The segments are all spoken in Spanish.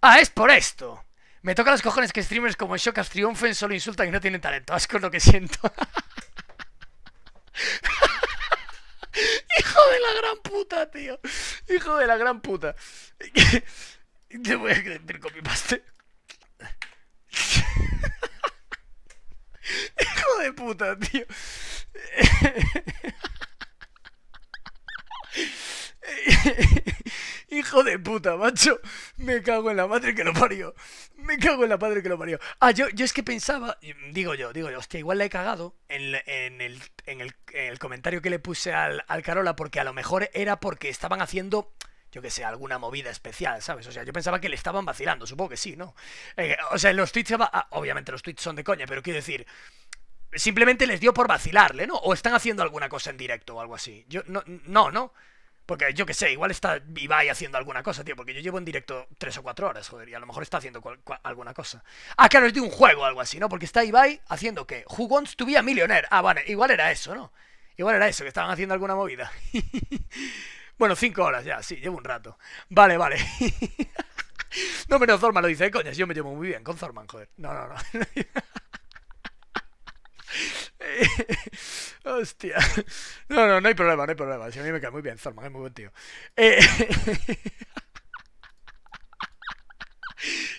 Ah, es por esto. Me toca los cojones que streamers como Shokas triunfen, solo insultan y no tienen talento. Asco es lo que siento. Hijo de la gran puta, tío. Hijo de la gran puta. Te voy a decir con mi paste. Hijo de puta, tío hijo de puta, macho. Me cago en la madre que lo parió. Me cago en la madre que lo parió. Ah, yo, yo es que pensaba, digo yo, digo yo, hostia, igual le he cagado en, el, en, el, en el, comentario que le puse al, Carola, porque a lo mejor era porque estaban haciendo yo que sé, alguna movida especial, ¿sabes? O sea, yo pensaba que le estaban vacilando, supongo que sí, ¿no? Eh, o sea, los tweets, ah, obviamente los tweets son de coña, pero quiero decir, simplemente les dio por vacilarle, ¿no? O están haciendo alguna cosa en directo o algo así. Yo, no, no, no. Porque yo qué sé, igual está Ibai haciendo alguna cosa, tío, porque yo llevo en directo tres o cuatro horas, joder, y a lo mejor está haciendo alguna cosa. Ah, claro, es de un juego o algo así, ¿no? Porque está Ibai haciendo que Who wants to be a millionaire? Ah, vale, igual era eso, ¿no? Igual era eso, que estaban haciendo alguna movida. bueno, cinco horas ya, sí, llevo un rato. Vale, vale. no, menos Zorman lo dice, eh, coñas, yo me llevo muy bien con Zorman, joder. No, no, no. Hostia. No, no, no hay problema, no hay problema. Si a mí me cae muy bien, Zorman, es muy buen tío. Eh...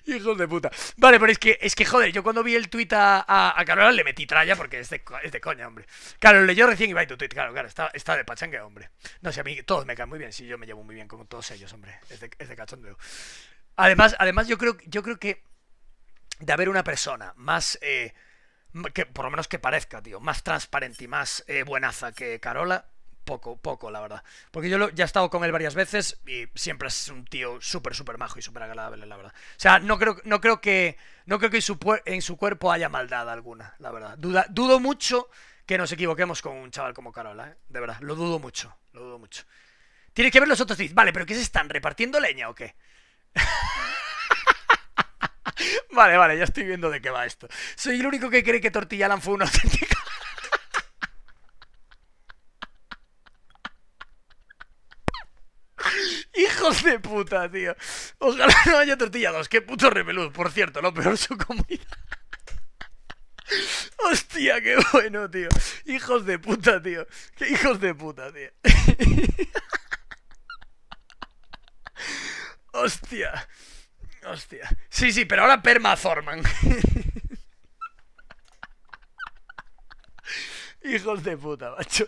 Hijos de puta. Vale, pero es que, es que joder, yo cuando vi el tuit a, a, Carola le metí tralla porque es de, coña, hombre. Claro, leyó recién y va tu tweet, claro, claro, está, de pachanga, hombre. No sé, si a mí todos me caen muy bien, si yo me llevo muy bien con todos ellos, hombre. Es de, de cachondeo. Además, además yo, creo, yo creo que de haber una persona más... Eh, que por lo menos que parezca, tío, más transparente y más eh, buenaza que Carola, poco, poco, la verdad. Porque yo lo, ya he estado con él varias veces y siempre es un tío súper, súper majo y súper agradable, la verdad. O sea, no creo, no creo que, no creo que en, su, cuerpo haya maldad alguna, la verdad. Duda, dudo mucho que nos equivoquemos con un chaval como Carola, ¿eh? De verdad, lo dudo mucho, lo dudo mucho. Tiene que ver los otros 10, Vale, pero ¿qué se están repartiendo leña o qué? Vale, vale, ya estoy viendo de qué va esto. Soy el único que cree que Tortillalan fue un auténtico... Hijos de puta, tío. Ojalá no haya tortilla Qué puto repeluz. por cierto. Lo peor su comida. Hostia, qué bueno, tío. Hijos de puta, tío. Qué hijos de puta, tío. Hostia. Hostia. Sí, sí, pero ahora Perma Zorman. Hijos de puta, macho.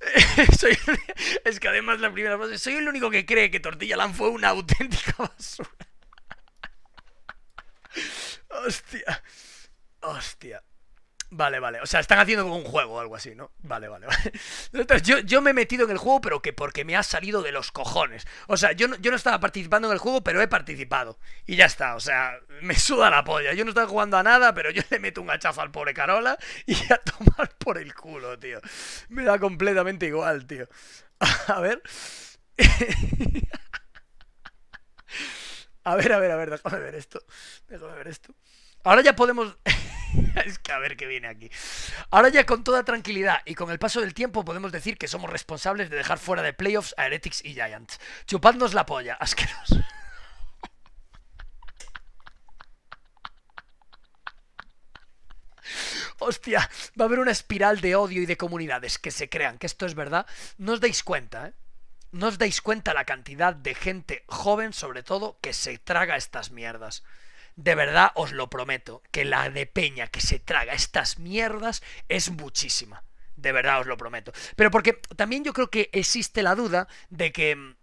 es que además la primera frase, soy el único que cree que Tortilla Land fue una auténtica basura. Hostia. Hostia. Vale, vale. O sea, están haciendo como un juego o algo así, ¿no? Vale, vale, vale. yo, me he metido en el juego, pero que porque me ha salido de los cojones. O sea, yo no, yo no estaba participando en el juego, pero he participado. Y ya está, o sea, me suda la polla. Yo no estaba jugando a nada, pero yo le meto un hachazo al pobre Carola y a tomar por el culo, tío. Me da completamente igual, tío. A ver. A ver, a ver, a ver, déjame ver esto. Déjame ver esto. Ahora ya podemos... es que a ver qué viene aquí. Ahora ya con toda tranquilidad y con el paso del tiempo podemos decir que somos responsables de dejar fuera de playoffs a Heretics y Giants. Chupadnos la polla, asqueros. Hostia, va a haber una espiral de odio y de comunidades que se crean que esto es verdad. No os dais cuenta, ¿eh? No os dais cuenta la cantidad de gente joven, sobre todo, que se traga estas mierdas de verdad os lo prometo, que la de peña que se traga estas mierdas es muchísima. De verdad os lo prometo. Pero porque también yo creo que existe la duda de que mm,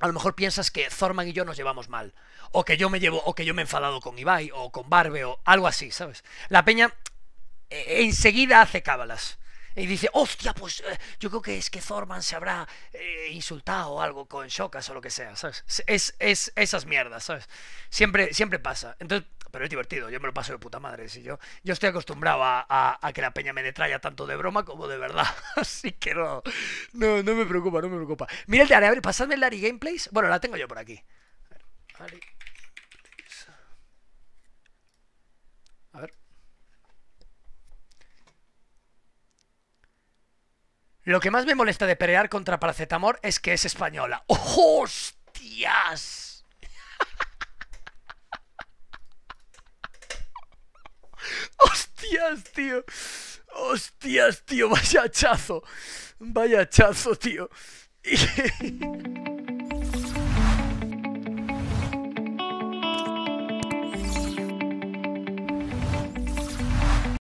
a lo mejor piensas que Zorman y yo nos llevamos mal. O que yo me llevo, o que yo me he enfadado con Ibai, o con Barbe, o algo así, ¿sabes? La peña eh, enseguida hace cábalas. Y dice, hostia, pues eh, yo creo que es que Thorman se habrá eh, insultado o algo con chocas o lo que sea, ¿sabes? Es, es, esas mierdas, ¿sabes? Siempre, siempre pasa. Entonces, pero es divertido, yo me lo paso de puta madre. Si yo, yo estoy acostumbrado a, a, que la peña me detralla tanto de broma como de verdad. Así que no, no, no me preocupa, no me preocupa. Mira el de Ari, a pasadme el Ari Gameplays. Bueno, la tengo yo por aquí. A ver, Ari. Lo que más me molesta de pelear contra Paracetamor es que es española. ¡Hostias! ¡Hostias, tío! ¡Hostias, tío! ¡Vaya hachazo! ¡Vaya hachazo, tío!